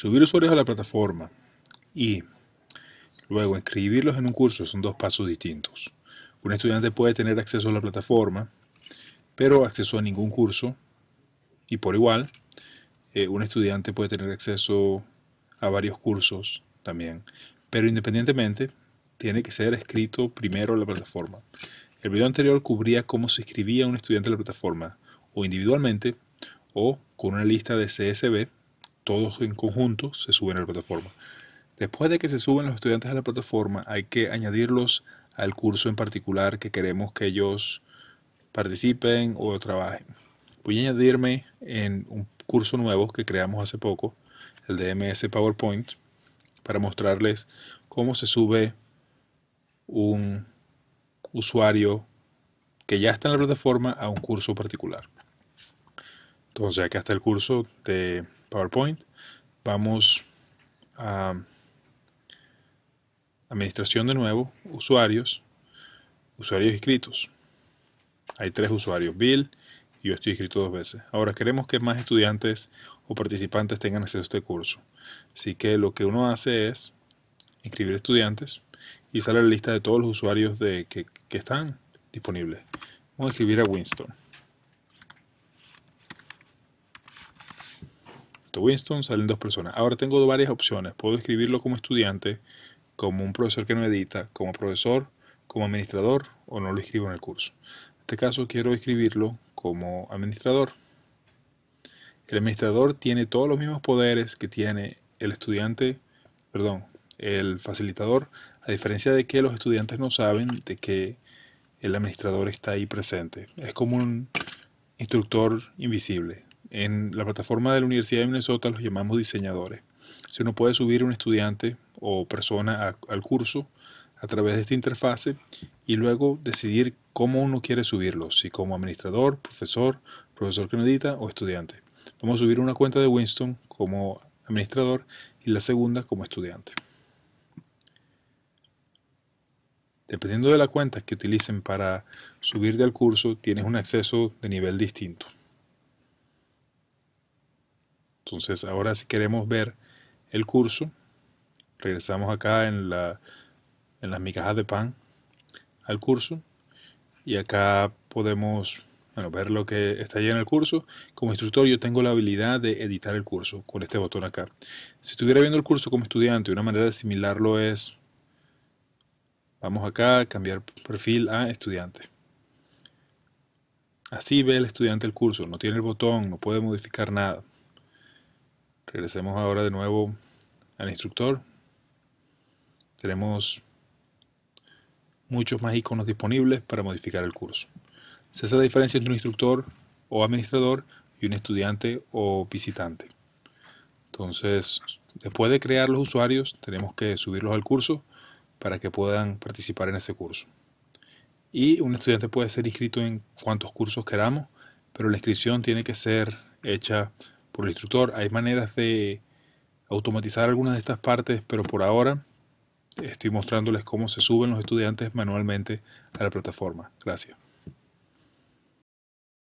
Subir usuarios a la plataforma y luego inscribirlos en un curso son dos pasos distintos. Un estudiante puede tener acceso a la plataforma, pero acceso a ningún curso. Y por igual, eh, un estudiante puede tener acceso a varios cursos también. Pero independientemente, tiene que ser escrito primero a la plataforma. El video anterior cubría cómo se escribía un estudiante a la plataforma, o individualmente, o con una lista de CSV todos en conjunto se suben a la plataforma. Después de que se suben los estudiantes a la plataforma, hay que añadirlos al curso en particular que queremos que ellos participen o trabajen. Voy a añadirme en un curso nuevo que creamos hace poco, el DMS PowerPoint, para mostrarles cómo se sube un usuario que ya está en la plataforma a un curso particular. Entonces acá está el curso de PowerPoint. Vamos a administración de nuevo, usuarios, usuarios inscritos. Hay tres usuarios, Bill, y yo estoy inscrito dos veces. Ahora queremos que más estudiantes o participantes tengan acceso a este curso. Así que lo que uno hace es inscribir estudiantes y sale la lista de todos los usuarios de, que, que están disponibles. Vamos a escribir a Winston. Winston salen dos personas. Ahora tengo varias opciones. Puedo escribirlo como estudiante, como un profesor que no edita, como profesor, como administrador o no lo escribo en el curso. En este caso quiero escribirlo como administrador. El administrador tiene todos los mismos poderes que tiene el estudiante, perdón, el facilitador, a diferencia de que los estudiantes no saben de que el administrador está ahí presente. Es como un instructor invisible. En la plataforma de la Universidad de Minnesota los llamamos diseñadores. Si uno puede subir un estudiante o persona al curso a través de esta interfase y luego decidir cómo uno quiere subirlo, si como administrador, profesor, profesor que o estudiante. Vamos a subir una cuenta de Winston como administrador y la segunda como estudiante. Dependiendo de la cuenta que utilicen para subir al curso, tienes un acceso de nivel distinto. Entonces, ahora si queremos ver el curso, regresamos acá en, las migajas de pan al curso y acá podemos ver lo que está allí en el curso. Como instructor yo tengo la habilidad de editar el curso con este botón acá. Si estuviera viendo el curso como estudiante, una manera de asimilarlo es, vamos acá, cambiar perfil a estudiante. Así ve el estudiante el curso, no tiene el botón, no puede modificar nada. Regresemos ahora de nuevo al instructor. Tenemos muchos más iconos disponibles para modificar el curso. Esa es la diferencia entre un instructor o administrador y un estudiante o visitante. Entonces, después de crear los usuarios, tenemos que subirlos al curso para que puedan participar en ese curso. Y un estudiante puede ser inscrito en cuantos cursos queramos, pero la inscripción tiene que ser hecha por el instructor. Hay maneras de automatizar algunas de estas partes, pero por ahora estoy mostrándoles cómo se suben los estudiantes manualmente a la plataforma. Gracias.